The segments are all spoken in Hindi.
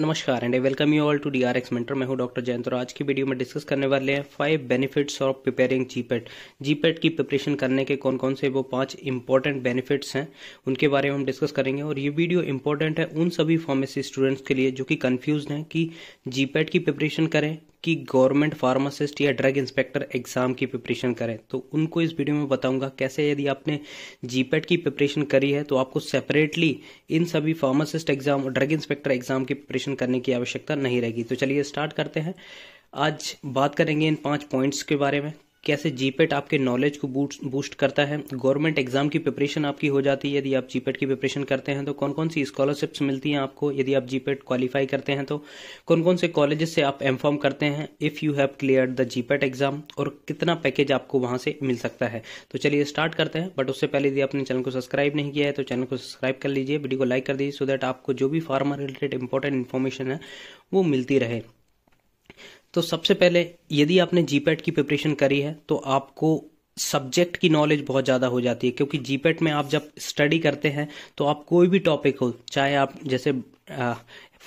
नमस्कार and welcome you all to D R X mentor मैं हूं डॉक्टर जयंत और आज की वीडियो में डिस्कस करने वाले हैं five benefits of preparing GPAT GPAT की प्रिपरेशन करने के कौन कौन से वो पांच इंपॉर्टेंट बेनिफिट्स हैं उनके बारे में हम डिस्कस करेंगे और ये वीडियो इंपॉर्टेंट है उन सभी फार्मेसी स्टूडेंट्स के लिए जो कि कन्फ्यूज हैं कि जीपेट की प्रिपरेशन करें कि गवर्नमेंट फार्मासिस्ट या ड्रग इंस्पेक्टर एग्ज़ाम की प्रिपरेशन करें तो उनको इस वीडियो में बताऊंगा कैसे यदि आपने जीपेट की प्रिपरेशन करी है तो आपको सेपरेटली इन सभी फार्मासिस्ट एग्ज़ाम और ड्रग इंस्पेक्टर एग्ज़ाम की प्रिपरेशन करने की आवश्यकता नहीं रहेगी तो चलिए स्टार्ट करते हैं आज बात करेंगे इन पांच पॉइंट्स के बारे में कैसे जीपेट आपके नॉलेज को बूस्ट करता है गवर्नमेंट एग्जाम की प्रिपरेशन आपकी हो जाती है यदि आप जीपेट की प्रिपरेशन करते हैं तो कौन कौन सी स्कॉलरशिप्स मिलती हैं आपको यदि आप जीपेट क्वालिफाई करते हैं तो कौन कौन से कॉलेजेस से आप एम्फॉर्म करते हैं if you have clear the GPAT exam और कितना पैकेज आपको वहां से मिल सकता है तो चलिए स्टार्ट करते हैं बट उससे पहले यदि आपने चैनल को सब्सक्राइब नहीं किया है तो चैनल को सब्सक्राइब कर लीजिए वीडियो को लाइक कर दीजिए सो दैट आपको जो भी फार्मा रिलेटेड इंपॉर्टेंट इन्फॉर्मेशन है वो मिलती रहे तो सबसे पहले यदि आपने जीपैट की प्रिपरेशन करी है तो आपको सब्जेक्ट की नॉलेज बहुत ज़्यादा हो जाती है क्योंकि जीपैट में आप जब स्टडी करते हैं तो आप कोई भी टॉपिक हो चाहे आप जैसे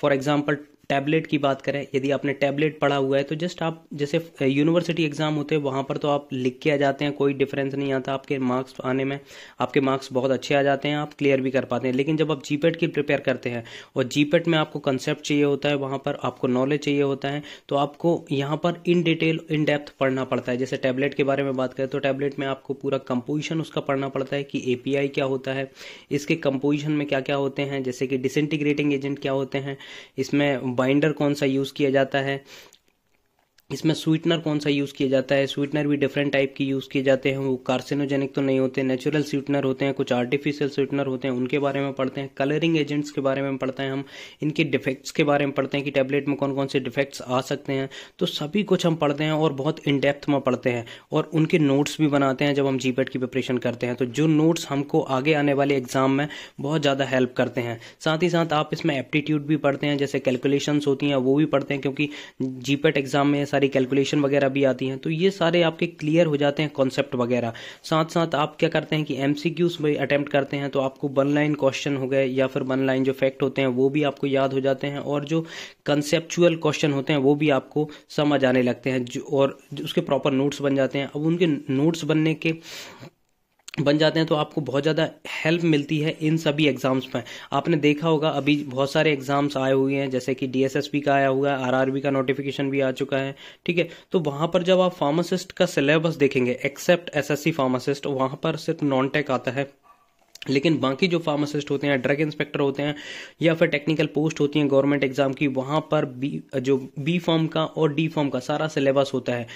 फॉर एग्जाम्पल टैबलेट की बात करें यदि आपने टैबलेट पढ़ा हुआ है तो जस्ट आप जैसे यूनिवर्सिटी एग्जाम होते हैं वहाँ पर तो आप लिख के आ जाते हैं कोई डिफरेंस नहीं आता आपके मार्क्स आने में आपके मार्क्स बहुत अच्छे आ जाते हैं आप क्लियर भी कर पाते हैं लेकिन जब आप जीपेट की प्रिपेयर करते हैं और जीपेट में आपको कंसेप्ट चाहिए होता है वहाँ पर आपको नॉलेज चाहिए होता है तो आपको यहाँ पर इन डिटेल इन डेप्थ पढ़ना पड़ता है जैसे टैबलेट के बारे में बात करें तो टैबलेट में आपको पूरा कंपोजिशन उसका पढ़ना पड़ता है कि ए क्या होता है इसके कंपोजिशन में क्या क्या होते हैं जैसे कि डिसइंटीग्रेटिंग एजेंट क्या होते हैं इसमें बाइंडर कौन सा यूज़ किया जाता है इसमें स्वीटनर कौन सा यूज़ किया जाता है स्वीटनर भी डिफरेंट टाइप के यूज़ किए जाते हैं वो कार्सिनोजेनिक तो नहीं होते नेचुरल स्वीटनर होते हैं कुछ आर्टिफिशियल स्वीटनर होते हैं उनके बारे में पढ़ते हैं कलरिंग एजेंट्स के बारे में पढ़ते हैं हम इनके डिफेक्ट्स के बारे में पढ़ते हैं कि टैबलेट में कौन कौन से डिफेक्ट्स आ सकते हैं तो सभी कुछ हम पढ़ते हैं और बहुत इन डेप्थ में पढ़ते हैं और उनके नोट्स भी बनाते हैं जब हम जीपेट की प्रिपरेशन करते हैं तो जो नोट्स हमको आगे आने वाले एग्जाम में बहुत ज़्यादा हेल्प करते हैं साथ ही साथ आप इसमें एप्टीट्यूड भी पढ़ते हैं जैसे कैलकुलेशन होती हैं वो भी पढ़ते हैं क्योंकि जीपेट एग्जाम में सारी कैलकुलेशन वगैरह भी आती हैं तो ये सारे आपके क्लियर हो जाते हैं कॉन्सेप्ट वगैरह साथ साथ आप क्या करते हैं कि एम सी क्यूज अटैम्प्ट करते हैं तो आपको वन लाइन क्वेश्चन हो गए या फिर वन लाइन जो फैक्ट होते हैं वो भी आपको याद हो जाते हैं और जो कंसेप्चुअल क्वेश्चन होते हैं वो भी आपको समझ आने लगते हैं और उसके प्रॉपर नोट्स बन जाते हैं अब उनके नोट्स बनने के बन जाते हैं तो आपको बहुत ज़्यादा हेल्प मिलती है इन सभी एग्ज़ाम्स में आपने देखा होगा अभी बहुत सारे एग्ज़ाम्स आए हुए हैं जैसे कि डीएसएसपी का आया हुआ है आरआरबी का नोटिफिकेशन भी आ चुका है ठीक है तो वहाँ पर जब आप फार्मासिस्ट का सिलेबस देखेंगे एक्सेप्ट एसएससी फार्मासिस्ट वहाँ पर सिर्फ नॉन टेक आता है लेकिन बाकी जो फार्मासिस्ट होते हैं ड्रग इंस्पेक्टर होते हैं या फिर टेक्निकल पोस्ट होती हैं गवर्नमेंट एग्जाम की वहाँ पर बी जो बी फॉर्म का और डी फॉर्म का सारा सिलेबस होता है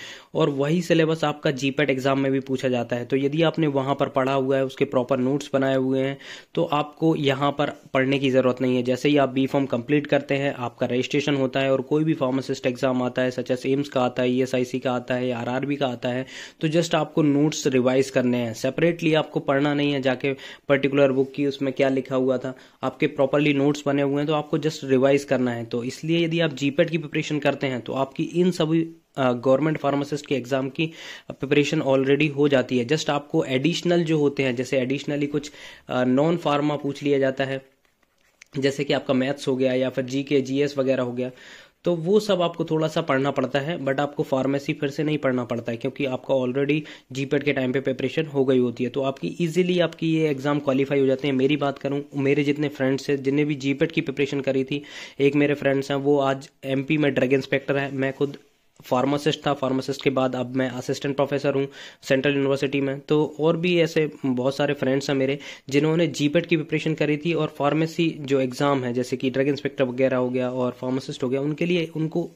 और वही सिलेबस आपका जीपेट एग्जाम में भी पूछा जाता है तो यदि आपने वहाँ पर पढ़ा हुआ है उसके प्रॉपर नोट्स बनाए हुए हैं तो आपको यहाँ पर पढ़ने की ज़रूरत नहीं है जैसे ही आप बी फॉर्म कंप्लीट करते हैं आपका रजिस्ट्रेशन होता है और कोई भी फार्मासिस्ट एग्जाम आता है सच एस एम्स का आता है ई e का आता है या आर का आता है तो जस्ट आपको नोट्स रिवाइज करने हैं सेपरेटली आपको पढ़ना नहीं है जाके पढ़ पर्टिकुलर बुक की उसमें क्या लिखा हुआ था आपके प्रॉपरली नोट्स बने हुए हैं तो आपको जस्ट रिवाइज करना है तो इसलिए यदि आप जीपेट की प्रिपरेशन करते हैं तो आपकी इन सभी गवर्नमेंट फार्मासिस्ट के एग्जाम की प्रिपरेशन ऑलरेडी हो जाती है जस्ट आपको एडिशनल जो होते हैं जैसे एडिशनली कुछ नॉन फार्मा पूछ लिया जाता है जैसे कि आपका मैथ्स हो गया या फिर जीके जीएस जी एस वगैरह हो गया तो वो सब आपको थोड़ा सा पढ़ना पड़ता है बट आपको फार्मेसी फिर से नहीं पढ़ना पड़ता है क्योंकि आपका ऑलरेडी जीपेड के टाइम पे प्रिपरेशन हो गई होती है तो आपकी इजीली आपकी ये एग्ज़ाम क्वालिफाई हो जाते हैं मेरी बात करूँ मेरे जितने फ्रेंड्स हैं जिन्हें भी जीपेड की प्रिपरेशन करी थी एक मेरे फ्रेंड्स हैं वो आज एम में ड्रग इंस्पेक्टर है मैं खुद फार्मासिस्ट था फार्मासिस्ट के बाद अब मैं असिस्टेंट प्रोफेसर हूँ सेंट्रल यूनिवर्सिटी में तो और भी ऐसे बहुत सारे फ्रेंड्स हैं मेरे जिन्होंने जीपेट की प्रिपरेशन करी थी और फार्मेसी जो एग्ज़ाम है जैसे कि ड्रग इंस्पेक्टर वगैरह हो गया और फार्मासिस्ट हो गया उनके लिए उनको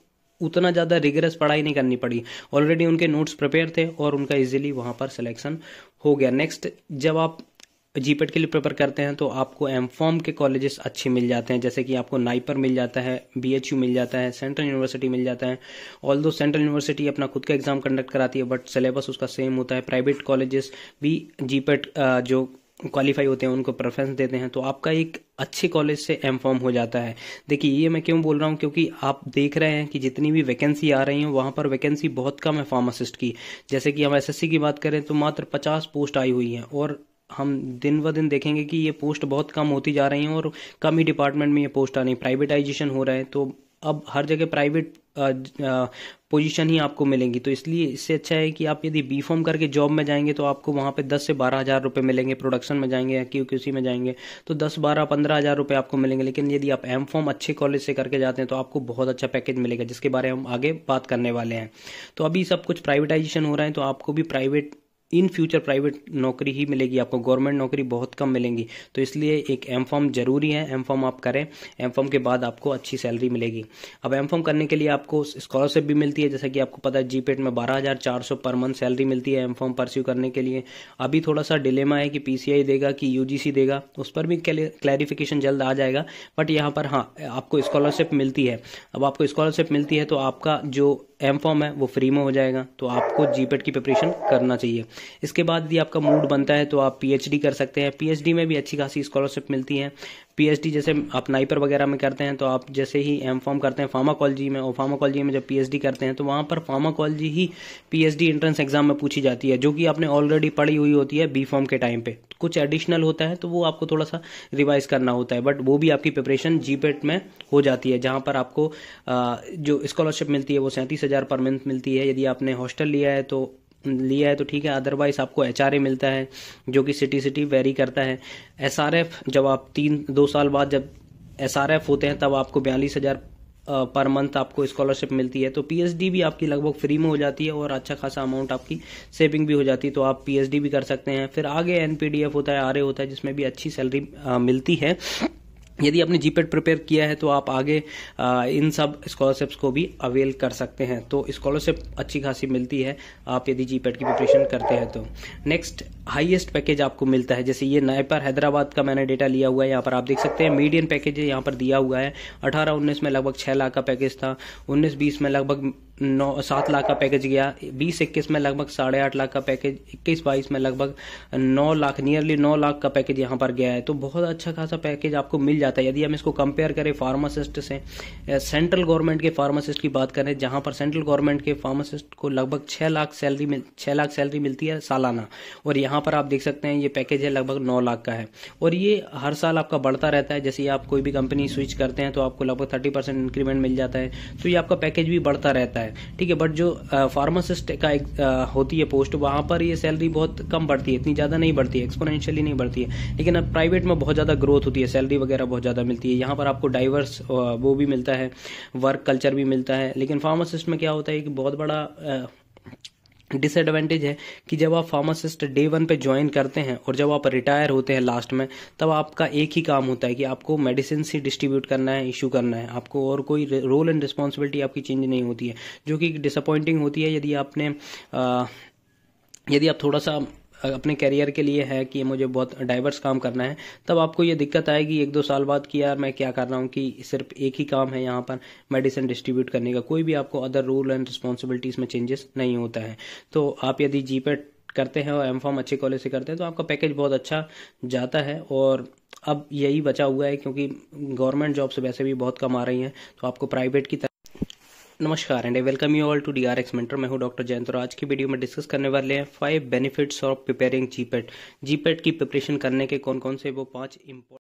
उतना ज़्यादा रिगरस पढ़ाई नहीं करनी पड़ी ऑलरेडी उनके नोट्स प्रिपेयर थे और उनका इजीली वहाँ पर सिलेक्शन हो गया नेक्स्ट जब आप जीपेट e के लिए प्रेफर करते हैं तो आपको एम फॉर्म के कॉलेजेस अच्छे मिल जाते हैं जैसे कि आपको नाइपर मिल जाता है बीएचयू मिल जाता है सेंट्रल यूनिवर्सिटी मिल जाता है ऑल दो सेंट्रल यूनिवर्सिटी अपना खुद का एग्जाम कंडक्ट कराती है बट सिलेबस उसका सेम होता है प्राइवेट कॉलेजेस भी जीपेट e जो क्वालिफाई होते हैं उनको प्रेफरेंस देते हैं तो आपका एक अच्छे कॉलेज से एम फॉर्म हो जाता है देखिए ये मैं क्यों बोल रहा हूँ क्योंकि आप देख रहे हैं कि जितनी भी वैकेंसी आ रही है वहाँ पर वैकेंसी बहुत कम है फार्मासिस्ट की जैसे कि हम एसएससी की बात करें तो मात्र पचास पोस्ट आई हुई है और हम दिन ब दिन देखेंगे कि ये पोस्ट बहुत कम होती जा रही हैं और कम ही डिपार्टमेंट में ये पोस्ट आ रही प्राइवेटाइजेशन हो रहा है तो अब हर जगह प्राइवेट पोजीशन ही आपको मिलेंगी तो इसलिए इससे अच्छा है कि आप यदि बी फॉर्म करके जॉब में जाएंगे तो आपको वहाँ पे दस से बारह हज़ार रुपये मिलेंगे प्रोडक्शन में जाएंगे या क्यू क्यूसी में जाएंगे तो दस बारह पंद्रह हज़ार रुपये आपको मिलेंगे लेकिन यदि आप एम फॉर्म अच्छे कॉलेज से करके जाते हैं तो आपको बहुत अच्छा पैकेज मिलेगा जिसके बारे में हम आगे बात करने वाले हैं तो अभी सब कुछ प्राइवेटाइजेशन हो रहा है तो आपको भी प्राइवेट इन फ्यूचर प्राइवेट नौकरी ही मिलेगी आपको गवर्नमेंट नौकरी बहुत कम मिलेंगी तो इसलिए एक एम फॉर्म जरूरी है एम फॉर्म आप करें एम फॉर्म के बाद आपको अच्छी सैलरी मिलेगी अब एम फॉर्म करने के लिए आपको स्कॉलरशिप भी मिलती है जैसा कि आपको पता है जी में बारह हज़ार चार सौ पर मंथ सैलरी मिलती है एम फॉर्म परस्यू करने के लिए अभी थोड़ा सा डिलेमा है कि पीसीआई देगा कि यूजीसी देगा उस पर भी क्लैरिफिकेशन जल्द आ जाएगा बट यहाँ पर हाँ आपको स्कॉलरशिप मिलती है अब आपको स्कॉलरशिप मिलती है तो आपका जो एम फॉर्म है वो फ्री में हो जाएगा तो आपको जीपेट की प्रिपरेशन करना चाहिए इसके बाद यदि आपका मूड बनता है तो आप पीएचडी कर सकते हैं पीएचडी में भी अच्छी खासी स्कॉलरशिप मिलती है पीएचडी जैसे आप नाइपर वगैरह में करते हैं तो आप जैसे ही एम फॉर्म करते हैं फार्माकोलॉजी में और फार्माकोलॉजी में जब पीएचडी करते हैं तो वहाँ पर फार्माकोलॉजी ही पीएचडी एंट्रेंस एग्जाम में पूछी जाती है जो कि आपने ऑलरेडी पढ़ी हुई होती है बी फॉर्म के टाइम पे कुछ एडिशनल होता है तो वो आपको थोड़ा सा रिवाइज करना होता है बट वो भी आपकी प्रिपरेशन जीपेट e में हो जाती है जहाँ पर आपको जो स्कॉलरशिप मिलती है वो सैंतीस हज़ार पर मंथ मिलती है यदि आपने हॉस्टल लिया है तो लिया है तो ठीक है अदरवाइज आपको एच मिलता है जो कि सिटी सिटी वेरी करता है एस जब आप तीन दो साल बाद जब एस होते हैं तब आपको बयालीस हज़ार पर मंथ आपको स्कॉलरशिप मिलती है तो पीएचडी भी आपकी लगभग फ्री में हो जाती है और अच्छा खासा अमाउंट आपकी सेविंग भी हो जाती है तो आप पीएचडी भी कर सकते हैं फिर आगे एनपीडीएफ होता है आरए होता है जिसमें भी अच्छी सैलरी मिलती है यदि आपने जीपेड प्रिपेयर किया है तो आप आगे आ, इन सब स्कॉलरशिप्स को भी अवेल कर सकते हैं तो स्कॉलरशिप अच्छी खासी मिलती है आप यदि जीपेड की प्रिपरेशन करते हैं तो नेक्स्ट हाईएस्ट पैकेज आपको मिलता है जैसे ये नए पर हैदराबाद का मैंने डेटा लिया हुआ है यहाँ पर आप देख सकते हैं मीडियम पैकेज यहाँ पर दिया हुआ है अठारह उन्नीस में लगभग 6 लाख का पैकेज था उन्नीस बीस में लगभग नौ सात लाख का पैकेज गया बीस इक्कीस में लगभग साढ़े आठ लाख का पैकेज इक्कीस बाईस में लगभग नौ लाख नियरली नौ लाख का पैकेज यहाँ पर गया है तो बहुत अच्छा खासा पैकेज आपको मिल जाता है यदि हम इसको कंपेयर करें फार्मासिस्ट से सेंट्रल गवर्नमेंट के फार्मासिस्ट की बात करें जहाँ पर सेंट्रल गवर्नमेंट के फार्मासिस्ट को लगभग छः लाख सैलरी छह छः लाख सैलरी मिलती है सालाना और यहाँ यहाँ पर आप देख सकते हैं ये पैकेज है लगभग नौ लाख का है और ये हर साल आपका बढ़ता रहता है जैसे आप कोई भी कंपनी स्विच करते हैं तो आपको लगभग थर्टी परसेंट इंक्रीमेंट मिल जाता है तो ये आपका पैकेज भी बढ़ता रहता है ठीक है बट जो फार्मासिस्ट का एक आ, होती है पोस्ट वहाँ पर ये सैलरी बहुत कम बढ़ती है इतनी ज़्यादा नहीं बढ़ती है एक्सपोनेंशियली नहीं बढ़ती है लेकिन अब प्राइवेट में बहुत ज़्यादा ग्रोथ होती है सैलरी वगैरह बहुत ज़्यादा मिलती है यहाँ पर आपको डाइवर्स वो भी मिलता है वर्क कल्चर भी मिलता है लेकिन फार्मासिस्ट में क्या होता है कि बहुत बड़ा डिसएडवांटेज है कि जब आप फार्मासिस्ट डे वन पे ज्वाइन करते हैं और जब आप रिटायर होते हैं लास्ट में तब आपका एक ही काम होता है कि आपको मेडिसिन ही डिस्ट्रीब्यूट करना है इशू करना है आपको और कोई रोल एंड रिस्पॉन्सिबिलिटी आपकी चेंज नहीं होती है जो कि डिसअपॉइंटिंग होती है यदि आपने आ, यदि आप थोड़ा सा अपने करियर के लिए है कि मुझे बहुत डाइवर्स काम करना है तब आपको ये दिक्कत आएगी एक दो साल बाद कि यार मैं क्या कर रहा हूँ कि सिर्फ एक ही काम है यहाँ पर मेडिसिन डिस्ट्रीब्यूट करने का कोई भी आपको अदर रूल एंड रिस्पॉन्सिबिलिटीज़ में चेंजेस नहीं होता है तो आप यदि जी करते हैं और एम फॉर्म अच्छे कॉलेज से करते हैं तो आपका पैकेज बहुत अच्छा जाता है और अब यही बचा हुआ है क्योंकि गवर्नमेंट जॉब्स वैसे भी बहुत कम आ रही हैं तो आपको प्राइवेट की तरह नमस्कार and welcome you all to D R X mentor मैं हूं डॉक्टर जयंत और आज की वीडियो में डिस्कस करने वाले हैं five benefits of preparing GPAT GPAT की प्रिपरेशन करने के कौन कौन से वो पांच इंपॉर्टेंट